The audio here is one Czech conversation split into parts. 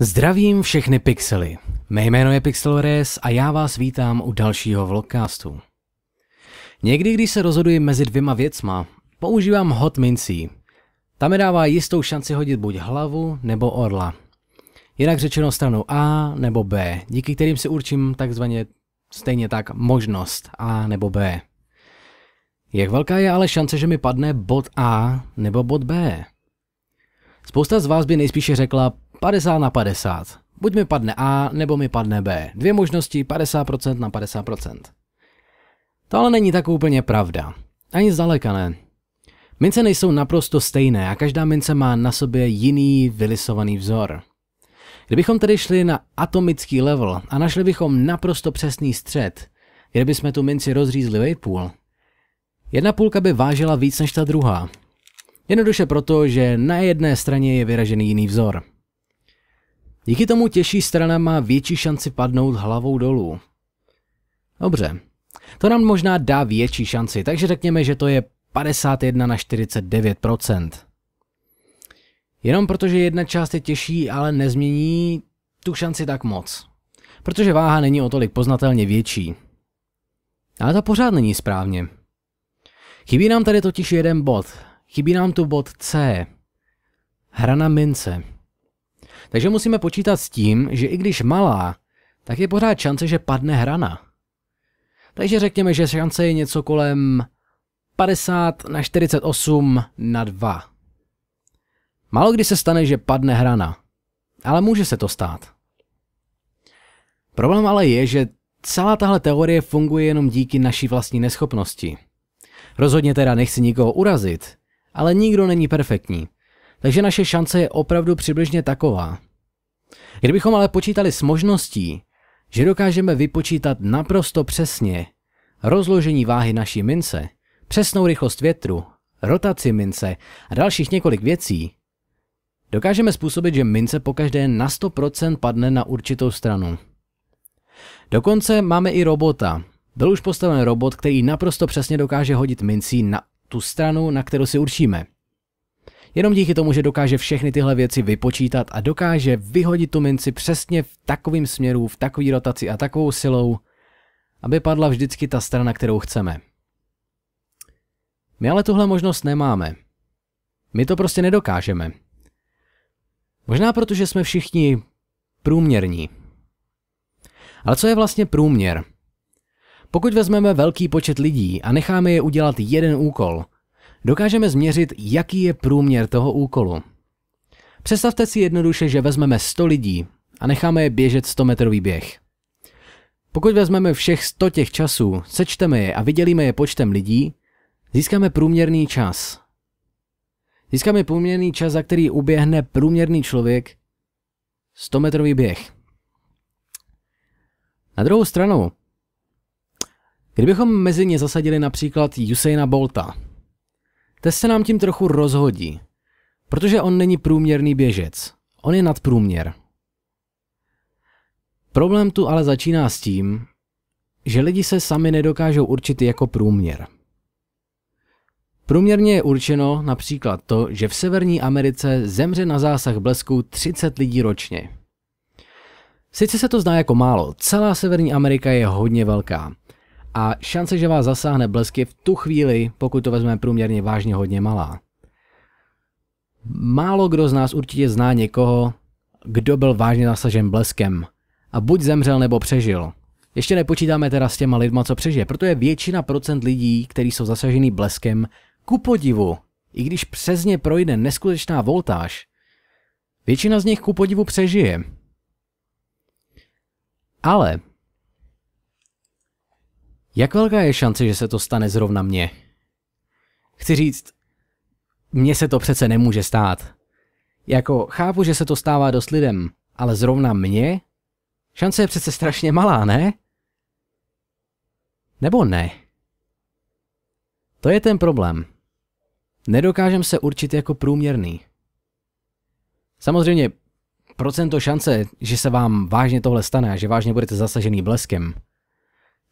Zdravím všechny pixely. Mé jméno je Pixelres a já vás vítám u dalšího vlogcastu. Někdy, když se rozhoduji mezi dvěma věcma, používám hot mincí. Ta mi dává jistou šanci hodit buď hlavu nebo orla. Jinak řečeno stranu A nebo B, díky kterým si určím takzvaně stejně tak možnost A nebo B. Jak velká je ale šance, že mi padne bod A nebo bod B? Spousta z vás by nejspíše řekla 50 na 50. Buď mi padne A, nebo mi padne B. Dvě možnosti 50% na 50%. To ale není tak úplně pravda. Ani zdaleka ne. Mince nejsou naprosto stejné a každá mince má na sobě jiný vylisovaný vzor. Kdybychom tedy šli na atomický level a našli bychom naprosto přesný střed, kde bychom tu minci rozřízli vejpůl, jedna půlka by vážila víc než ta druhá, Jednoduše proto, že na jedné straně je vyražený jiný vzor. Díky tomu těžší strana má větší šanci padnout hlavou dolů. Dobře, to nám možná dá větší šanci, takže řekněme, že to je 51 na 49%. Jenom protože jedna část je těžší, ale nezmění tu šanci tak moc. Protože váha není o tolik poznatelně větší. Ale to pořád není správně. Chybí nám tady totiž jeden bod, Chybí nám tu bod C. Hra na mince. Takže musíme počítat s tím, že i když malá, tak je pořád šance, že padne hrana. Takže řekněme, že šance je něco kolem 50 na 48 na 2. Málo kdy se stane, že padne hrana, ale může se to stát. Problém ale je, že celá tahle teorie funguje jenom díky naší vlastní neschopnosti. Rozhodně teda nechci nikoho urazit, ale nikdo není perfektní. Takže naše šance je opravdu přibližně taková. Kdybychom ale počítali s možností, že dokážeme vypočítat naprosto přesně rozložení váhy naší mince, přesnou rychlost větru, rotaci mince a dalších několik věcí, dokážeme způsobit, že mince pokaždé na 100% padne na určitou stranu. Dokonce máme i robota. Byl už postaven robot, který naprosto přesně dokáže hodit mincí na tu stranu, na kterou si určíme. Jenom díky tomu, že dokáže všechny tyhle věci vypočítat a dokáže vyhodit tu minci přesně v takovým směru, v takové rotaci a takovou silou, aby padla vždycky ta strana, kterou chceme. My ale tuhle možnost nemáme. My to prostě nedokážeme. Možná protože jsme všichni průměrní. Ale co je vlastně průměr? Pokud vezmeme velký počet lidí a necháme je udělat jeden úkol, dokážeme změřit, jaký je průměr toho úkolu. Představte si jednoduše, že vezmeme 100 lidí a necháme je běžet 100-metrový běh. Pokud vezmeme všech 100 těch časů, sečteme je a vydělíme je počtem lidí, získáme průměrný čas. Získáme průměrný čas, za který uběhne průměrný člověk 100-metrový běh. Na druhou stranu, Kdybychom mezi ně zasadili například Usaina Bolta, test se nám tím trochu rozhodí, protože on není průměrný běžec, on je nadprůměr. Problém tu ale začíná s tím, že lidi se sami nedokážou určit jako průměr. Průměrně je určeno například to, že v Severní Americe zemře na zásah blesku 30 lidí ročně. Sice se to zdá jako málo, celá Severní Amerika je hodně velká, a šance, že vás zasáhne blesk je v tu chvíli, pokud to vezmeme průměrně vážně, hodně malá. Málo kdo z nás určitě zná někoho, kdo byl vážně zasažen bleskem a buď zemřel nebo přežil. Ještě nepočítáme teda s těma lidma, co přežije, protože většina procent lidí, kteří jsou zasažený bleskem, ku podivu, i když přes ně projde neskutečná voltáž, většina z nich ku podivu přežije. Ale jak velká je šance, že se to stane zrovna mně? Chci říct, mně se to přece nemůže stát. Jako, chápu, že se to stává dost lidem, ale zrovna mně? Šance je přece strašně malá, ne? Nebo ne? To je ten problém. Nedokážem se určit jako průměrný. Samozřejmě procento šance, že se vám vážně tohle stane a že vážně budete zasažený bleskem,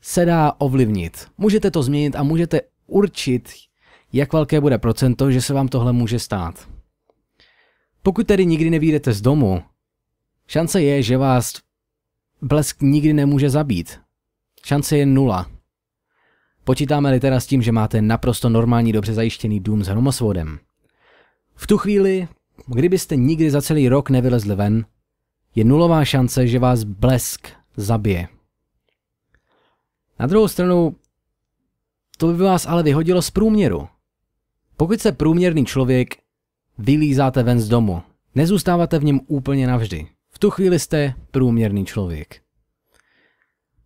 se dá ovlivnit. Můžete to změnit a můžete určit, jak velké bude procento, že se vám tohle může stát. Pokud tedy nikdy nevídete z domu, šance je, že vás blesk nikdy nemůže zabít. Šance je nula. Počítáme-li teda s tím, že máte naprosto normální dobře zajištěný dům s hromosvodem. V tu chvíli, kdybyste nikdy za celý rok nevylezli ven, je nulová šance, že vás blesk zabije. Na druhou stranu, to by vás ale vyhodilo z průměru. Pokud se průměrný člověk vylízáte ven z domu, nezůstáváte v něm úplně navždy. V tu chvíli jste průměrný člověk.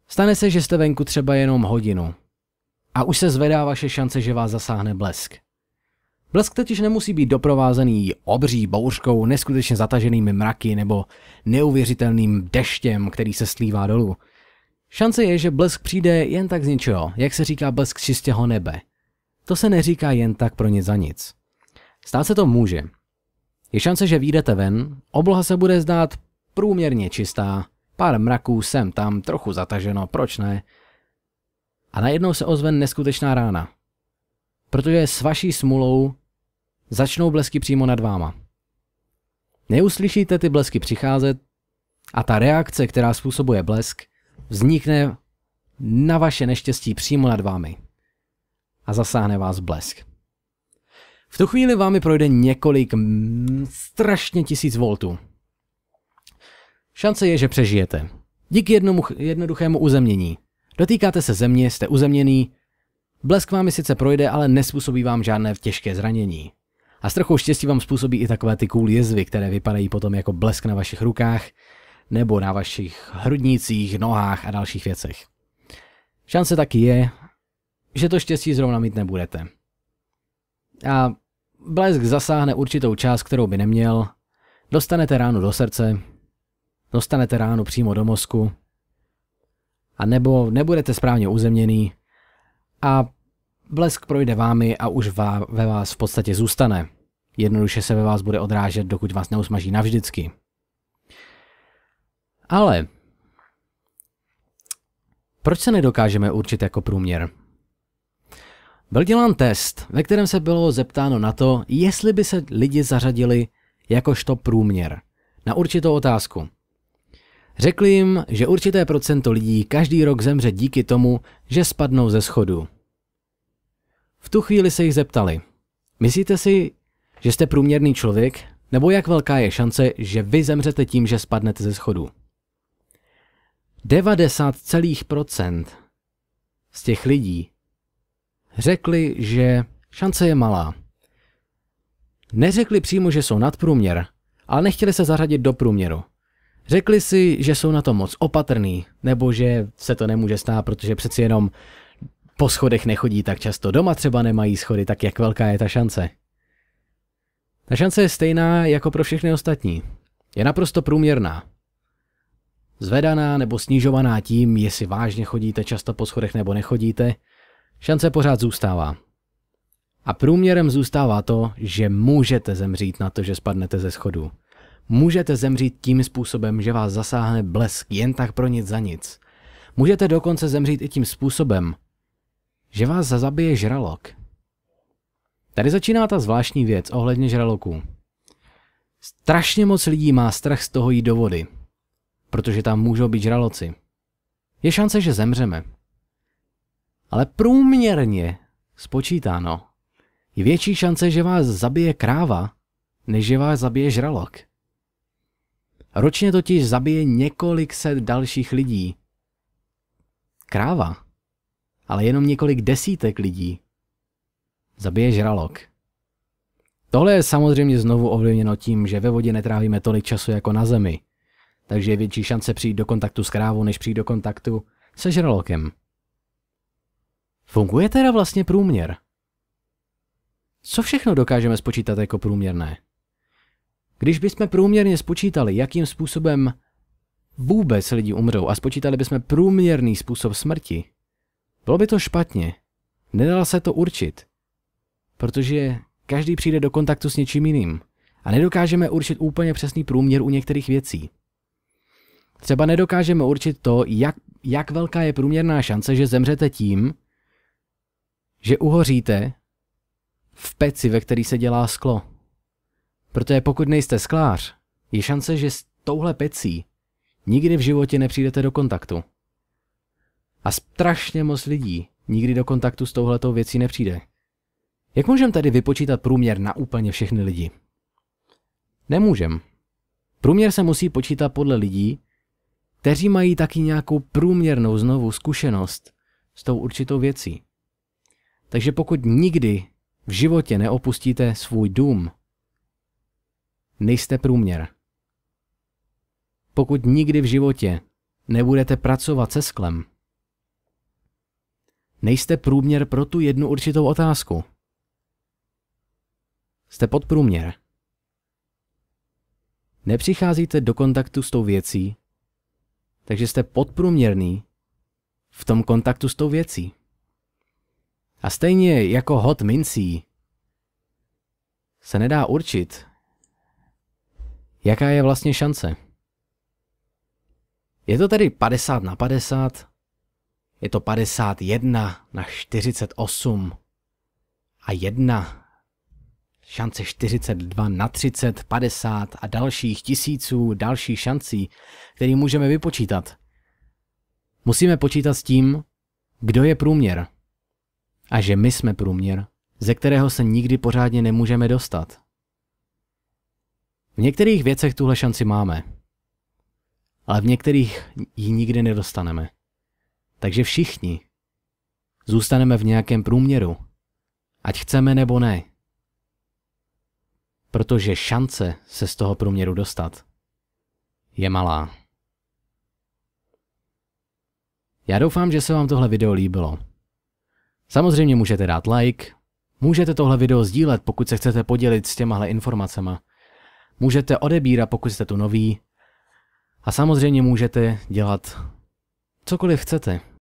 Stane se, že jste venku třeba jenom hodinu a už se zvedá vaše šance, že vás zasáhne blesk. Blesk totiž nemusí být doprovázený obří bouřkou, neskutečně zataženými mraky nebo neuvěřitelným deštěm, který se slívá dolů – Šance je, že blesk přijde jen tak z ničeho, jak se říká blesk čistého nebe. To se neříká jen tak pro ně za nic. Stát se to může. Je šance, že vyjdete ven, obloha se bude zdát průměrně čistá, pár mraků sem tam, trochu zataženo, proč ne? A najednou se ozve neskutečná rána. Protože s vaší smulou začnou blesky přímo nad váma. Neuslyšíte ty blesky přicházet a ta reakce, která způsobuje blesk, vznikne na vaše neštěstí přímo nad vámi a zasáhne vás blesk. V tu chvíli vámi projde několik strašně tisíc voltů. Šance je, že přežijete. Díky jednomu, jednoduchému uzemnění. Dotýkáte se země, jste uzemněný, blesk vámi sice projde, ale nespůsobí vám žádné těžké zranění. A s trochou štěstí vám způsobí i takové ty cool jezvy, které vypadají potom jako blesk na vašich rukách, nebo na vašich hrudnicích, nohách a dalších věcech. Šance taky je, že to štěstí zrovna mít nebudete. A blesk zasáhne určitou část, kterou by neměl, dostanete ránu do srdce, dostanete ránu přímo do mozku, a nebo nebudete správně uzemněný a blesk projde vámi a už vá, ve vás v podstatě zůstane. Jednoduše se ve vás bude odrážet, dokud vás neusmaží navždycky. Ale proč se nedokážeme určit jako průměr? Byl dělán test, ve kterém se bylo zeptáno na to, jestli by se lidi zařadili jakožto průměr na určitou otázku. Řekli jim, že určité procento lidí každý rok zemře díky tomu, že spadnou ze schodu. V tu chvíli se jich zeptali. Myslíte si, že jste průměrný člověk? Nebo jak velká je šance, že vy zemřete tím, že spadnete ze schodu? 90 celých procent z těch lidí řekli, že šance je malá. Neřekli přímo, že jsou nadprůměr, ale nechtěli se zařadit do průměru. Řekli si, že jsou na to moc opatrný, nebo že se to nemůže stát, protože přeci jenom po schodech nechodí tak často. Doma třeba nemají schody, tak jak velká je ta šance? Ta šance je stejná jako pro všechny ostatní. Je naprosto průměrná zvedaná nebo snižovaná tím, jestli vážně chodíte často po schodech nebo nechodíte, šance pořád zůstává. A průměrem zůstává to, že můžete zemřít na to, že spadnete ze schodu. Můžete zemřít tím způsobem, že vás zasáhne blesk jen tak pro nic za nic. Můžete dokonce zemřít i tím způsobem, že vás zabije žralok. Tady začíná ta zvláštní věc ohledně žraloků. Strašně moc lidí má strach z toho jít do vody protože tam můžou být žraloci. Je šance, že zemřeme. Ale průměrně spočítáno je větší šance, že vás zabije kráva, než že vás zabije žralok. Ročně totiž zabije několik set dalších lidí. Kráva, ale jenom několik desítek lidí, zabije žralok. Tohle je samozřejmě znovu ovlivněno tím, že ve vodě netrávíme tolik času jako na zemi takže je větší šance přijít do kontaktu s krávou, než přijít do kontaktu se žralokem. Funguje teda vlastně průměr? Co všechno dokážeme spočítat jako průměrné? Když bychom průměrně spočítali, jakým způsobem vůbec lidi umřou a spočítali bychom průměrný způsob smrti, bylo by to špatně. Nedalo se to určit. Protože každý přijde do kontaktu s něčím jiným. A nedokážeme určit úplně přesný průměr u některých věcí. Třeba nedokážeme určit to, jak, jak velká je průměrná šance, že zemřete tím, že uhoříte v peci, ve který se dělá sklo. Protože pokud nejste sklář, je šance, že s touhle pecí nikdy v životě nepřijdete do kontaktu. A strašně moc lidí nikdy do kontaktu s touhletou věcí nepřijde. Jak můžeme tady vypočítat průměr na úplně všechny lidi? Nemůžem. Průměr se musí počítat podle lidí, kteří mají taky nějakou průměrnou znovu zkušenost s tou určitou věcí. Takže pokud nikdy v životě neopustíte svůj dům, nejste průměr. Pokud nikdy v životě nebudete pracovat se sklem, nejste průměr pro tu jednu určitou otázku. Jste podprůměr. Nepřicházíte do kontaktu s tou věcí, takže jste podprůměrný v tom kontaktu s tou věcí. A stejně jako hod mincí se nedá určit, jaká je vlastně šance. Je to tedy 50 na 50, je to 51 na 48 a 1 šance 42 na 30, 50 a dalších tisíců dalších šancí, které můžeme vypočítat. Musíme počítat s tím, kdo je průměr. A že my jsme průměr, ze kterého se nikdy pořádně nemůžeme dostat. V některých věcech tuhle šanci máme, ale v některých ji nikdy nedostaneme. Takže všichni zůstaneme v nějakém průměru, ať chceme nebo ne protože šance se z toho průměru dostat je malá. Já doufám, že se vám tohle video líbilo. Samozřejmě můžete dát like, můžete tohle video sdílet, pokud se chcete podělit s těmahle informacemi. Můžete odebírat, pokud jste tu nový, A samozřejmě můžete dělat cokoliv chcete.